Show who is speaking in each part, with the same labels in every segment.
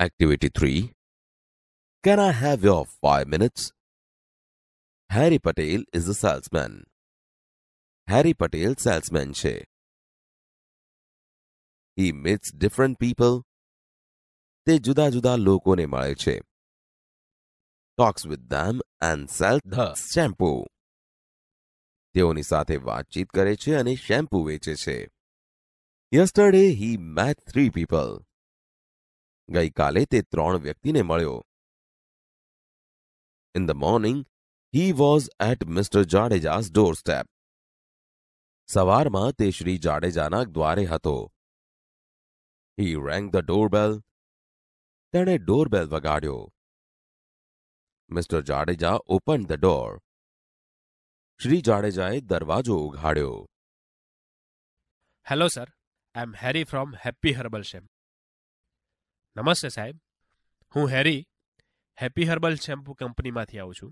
Speaker 1: Activity 3 Can I have your 5 minutes? Harry Patel is a salesman. Harry Patel salesman છે. He meets different people. Te juda juda લોકોને ne છે. Talks with them and sells the shampoo. તેઓની સાથે વાતચીત કરે છે અને shampoo veche છે. Yesterday he met three people. ગઈકાલે તે ત્રણ વ્યક્તિને મળ્યો In the morning, he was at Mr. Jadeja's doorstep. સવારમાં તે શ્રી જાડેજાના દ્વારે હતો. He rang the doorbell. તેણે ડોરબેલ વગાડ્યો. Mr. Jadeja opened the door. Shri જાડેજાએ દરવાજો ઉઘાડ્યો.
Speaker 2: Hello sir, I am Harry from happy Herbal shampoo. નમસ્તે સાહેબ હું હેરી હેપી હર્બલ શેમ્પૂ કંપનીમાંથી આવું છું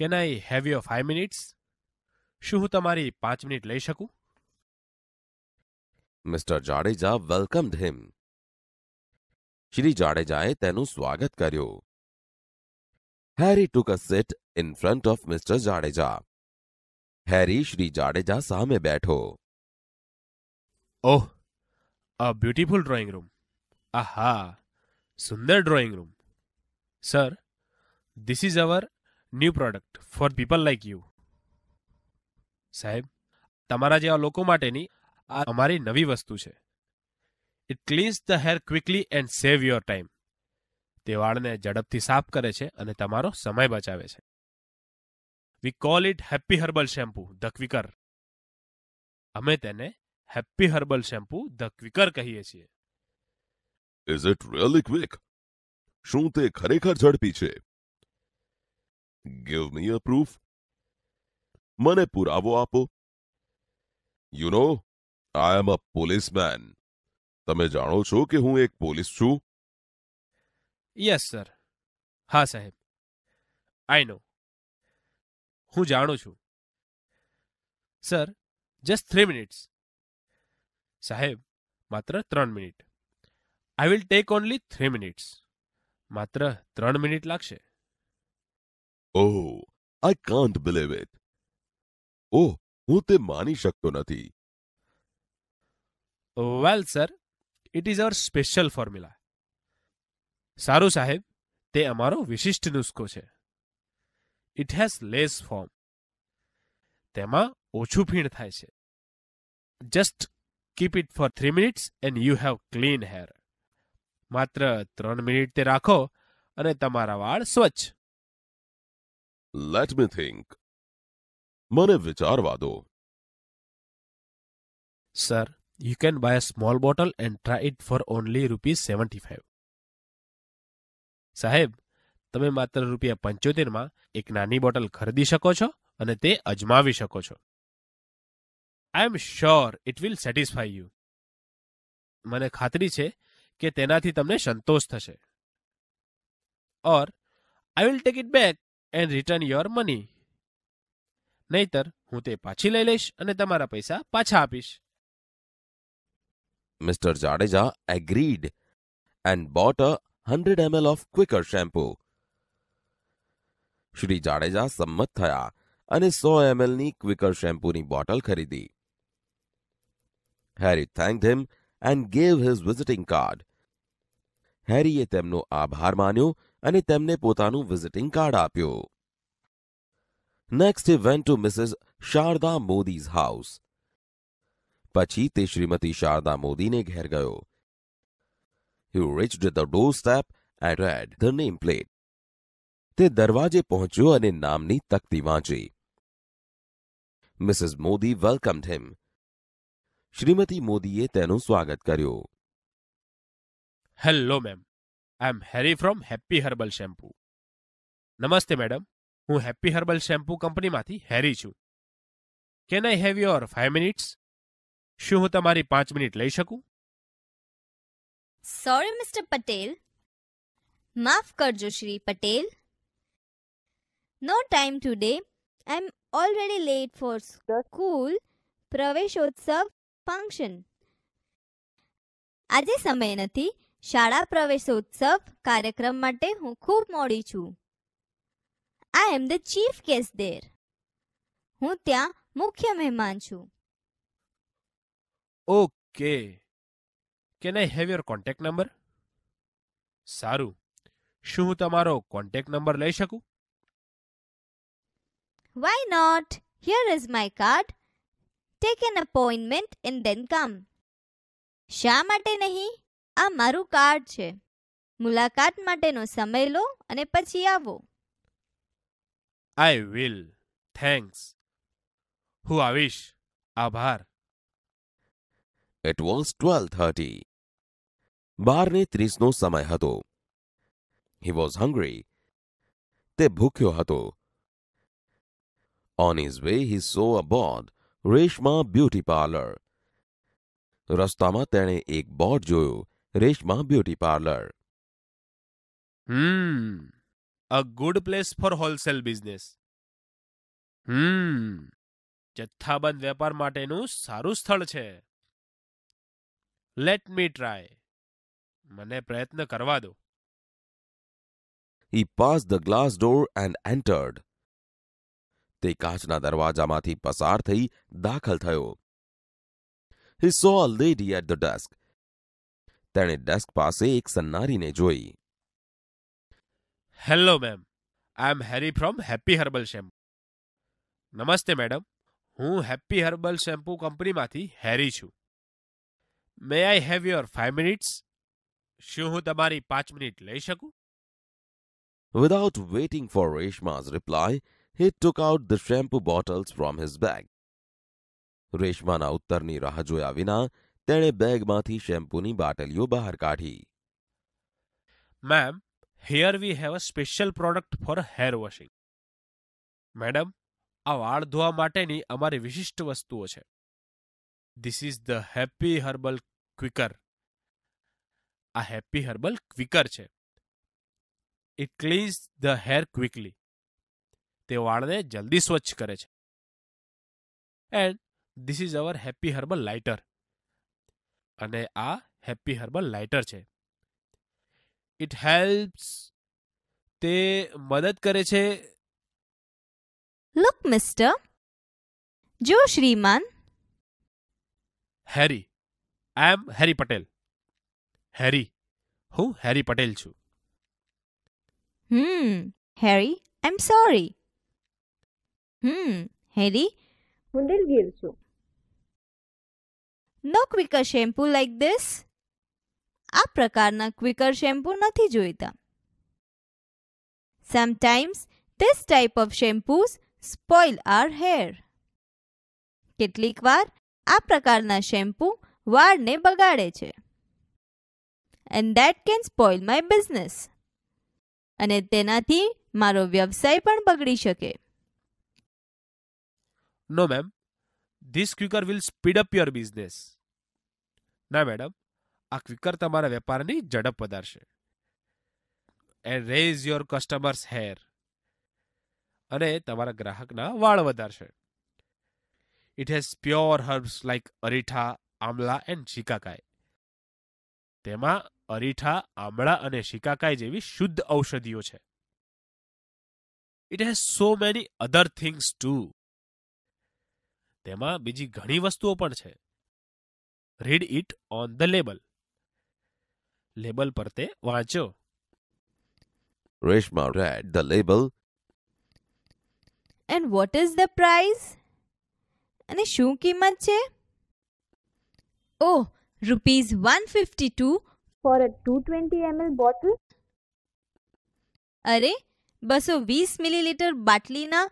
Speaker 2: can I have your five minutes શું હું તમારી પાંચ મિનિટ લઈ શકું
Speaker 1: mister Jadeja welcomed him Shri જાડેજાએ તેનું સ્વાગત કર્યું Harry took a seat in front of mister Jadeja Harry Shri Jadeja સામે બેઠો
Speaker 2: oh a beautiful drawing room આહા સુંદર drawing room sir this is our new product for people like you સાહેબ તમારા જેવા લોકો માટેની આ અમારી નવી વસ્તુ છે it cleans the hair quickly and save your time તે વાળને ઝડપથી સાફ કરે છે અને તમારો સમય બચાવે છે we call it Happy Herbal shampoo the quicker અમે તેને Happy Herbal shampoo the quicker કહીએ છીએ
Speaker 1: ઇઝ ઇટ રિયલી ક્વિક શું તે ખરેખર ઝડપી છે ગીવ મી અ પ્રૂફ મને પુરાવો આપો you know I M a policeman તમે જાણો છો કે હું એક પોલીસ
Speaker 3: છું
Speaker 2: યસ સર હા સાહેબ આઈ નો હું જાણું છું સર જસ્ટ થ્રી મિનિટ્સ સાહેબ માત્ર ત્રણ મિનિટ I will take only three minutes માત્ર ત્રણ મિનિટ લાગશે
Speaker 1: oh I can't believe it ઓહ હું તે માની શકતો નથી
Speaker 2: well sir it is our special formula સારું સાહેબ તે અમારો વિશિષ્ટ નુસ્ખો છે ઇટ હેઝ લેસ ફોર્મ તેમાં ઓછું ફીણ થાય છે just keep it for three minutes and you have clean hair માત્ર ત્રણ મિનિટ તે રાખો અને તમારા વાળ સ્વચ્છ
Speaker 1: લેટ મી થિંક મને વિચારવા દો
Speaker 2: sir you can buy a small bottle and try it for only rupees seventy five સાહેબ તમે માત્ર રૂપિયા પંચોતેરમાં એક નાની બોટલ ખરીદી શકો છો અને તે અજમાવી શકો છો I am sure it will satisfy you મને ખાતરી છે કે તેનાથી તમને સંતોષ થશે or I will take it back and return your money નહીતર હું તે પાછી લઈ લઈશ અને તમારું પૈસા પાછા આપીશ
Speaker 1: mister Jadeja agreed and bought a 100 ml of quicker shampoo Shri Jadeja સંમત થયા અને 100 ml ની ક્વિકર શેમ્પૂ ની બોટલ ખરીદી Harry thanked him and give his visiting card હેરીએ તેમનો આભાર માન્યો અને તેમને પોતાનું વિઝિટિંગ કાર્ડ આપ્યું next went to Mrs Sharda Modi's house પછી તે શ્રીમતી શારદા મોદીને ઘેર ગયો he reached the door step and read the name plate તે દરવાજે પહોંચ્યો અને નામની તકતી વાંચી મિસિસ મોદી વેલકમડ હિમ શ્રીમતી મોદીએ તેનું સ્વાગત કર્યું
Speaker 2: hello ma'am I am Harry from happy herbal shampoo નમસ્તે મેડમ હું હેપી હર્બલ શેમ્પૂ કંપનીમાંથી હેરી છું can I have your five minutes શું હું તમારી પાંચ મિનિટ લઈ શકું
Speaker 3: સોરી મિસ્ટર પટેલ માફ કરજો Shri Patel no time today I am already late for school Praveshotsav function આજે સમય નથી શાળા પ્રવેશ ઉત્સવ કાર્યક્રમ માટે હું ખૂબ મોડી છું I am the chief guest there હું ત્યાં મુખ્ય મહેમાન છું
Speaker 2: okay can I have your contact number સારુ શું હું તમારો कांटेक्ट નંબર લઈ શકું
Speaker 3: why not here is my card take an appointment and then come શા માટે નહીં આ મારું કાર્ડ છે મુલાકાત માટેનો સમય લો અને પછી આવો
Speaker 2: આઈ વિલ થેન્ક્સ હું આવીશ આભાર
Speaker 1: ઇટ વોઝ ટ્વેલ્વ થર્ટી બારને ત્રીસનો સમય હતો હી વોઝ હંગ્રી તે ભૂખ્યો હતો on his way he saw a board Reshma beauty parlour રસ્તામાં તેણે એક બોર્ડ જોયું Reshma beauty parlour
Speaker 2: hmm a good place for wholesale business hmm જથ્થાબંધ વેપાર માટેનું સારું સ્થળ છે લેટ મી ટ્રાય મને પ્રયત્ન કરવા દો
Speaker 1: he pass the glass door and entered તે કાચના દરવાજામાંથી પસાર થઈ દાખલ થયો he saw a lady at the desk તેણે ડેસ્ક પાસે એક સન્નારીને જોઈ
Speaker 2: hello ma'am I am Harry from happy herbal shampoo નમસ્તે મેડમ હું હેપી હર્બલ શેમ્પુ કંપનીમાંથી હેરી છું may I have your five minutes શું હું તમારી પાંચ મિનિટ લઈ શકું
Speaker 1: Without waiting for Reshma's reply, he took out the shampoo bottles from his bag. રેશમાના ઉત્તરની રાહ જોયા વિના તેણે બેગમાંથી શેમ્પુની બોટલિયો બહાર કાઢી
Speaker 2: ma'am here we have a special product for hair washing madam આ વાળ ધોવા માટેની અમારી વિશિષ્ટ વસ્તુઓ છે this is the happy herbal quicker આ હેપી हर्બલ ક્વિકર છે it cleans the hair quickly તે વાળને જલ્દી સ્વચ્છ કરે છે and this is our happy herbal lighter અને આ હેપી હર્બલ લાઇટર છે ઇટ હેલ્પ્સ તે મદદ કરે છે
Speaker 3: લુક મિસ્ટર જો શ્રીમાન
Speaker 2: હેરી આઈ એમ હેરી પટેલ હેરી હું હેરી પટેલ છું
Speaker 3: હમ હેરી આઈ એમ સોરી હમ હેરી હું દિલગીર છું no quicker shampoo like this આ પ્રકારના ક્વિકર શેમ્પૂ નથી જોઈતા sometimes this type of shampoos spoil our hair કેટલીક વાર આ પ્રકારના શેમ્પૂ વાળને બગાડે છે and that can spoil my business અને તેનાથી મારો વ્યવસાય પણ બગડી શકે
Speaker 2: no ma'am this quicker will speed up your business ના મેડમ આ ક્વિકર તમારા વેપારની ઝડપ વધારશે and raise your customers hair અને તમારા ગ્રાહકના વાળ વધારશે it has pure herbs like aritha amla and shikakai તેમાં અરીઠા આમળા અને શિકાકાય જેવી શુદ્ધ ઔષધિઓ છે it has so many other things too તેમાં બીજી ઘણી વસ્તુઓ પણ છે read it on the label label પર તે વાંચો
Speaker 1: Reshma read the label.
Speaker 3: And what is the price? અને શું કિંમત છે oh rupees one fifty two for a two twenty ML bottle અરે બસો વીસ મિલીલીટર બાટલીના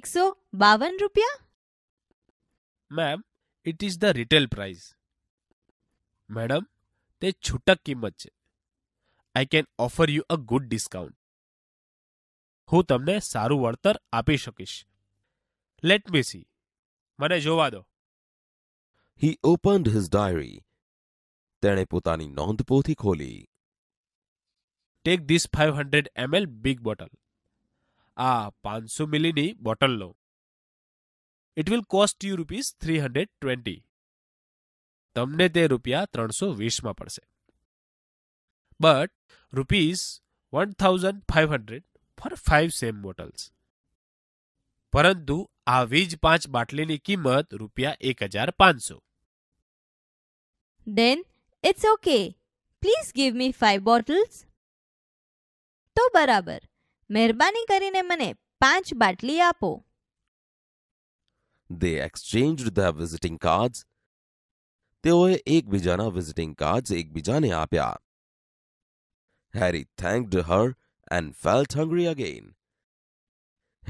Speaker 3: એકસો બાવન રૂપિયા
Speaker 2: ma'am it is the retail price madam તે છૂટક કિંમત છે I can offer you a good discount હું તમને સારું વળતર આપી શકીશ લેટ મી સી મને જોવા દો
Speaker 1: હી ઓપન્ડ હિઝ ડાયરી તેણે પોતાની નોંધપોથી ખોલી take this five hundred ML
Speaker 2: big bottle આ પાંચસો મિલીની બોટલ લો it will cost you rupees three hundred twenty તમને તે રૂપિયા ત્રણસો વીસમાં પડશે but rupees one thousand five hundred for five same bottles પરંતુ આવી જ પાંચ બાટલીની કિંમત રૂપિયા એક હજાર પાંચસો
Speaker 3: then it's okay please give me five bottles તો બરાબર મહેરબાની કરીને મને પાંચ બાટલી આપો
Speaker 1: They exchanged their visiting cards તેઓએ એકબીજાના વિઝિટિંગ કાર્ડ્સ એકબીજાને આપ્યા Harry thanked her and felt hungry again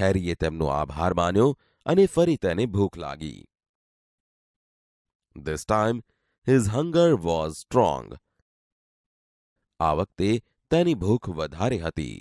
Speaker 1: હેરીએ તેમનો આભાર માન્યો અને ફરી તેને ભૂખ લાગી this time his hunger was strong આ
Speaker 3: વખતે તેની ભૂખ વધારે હતી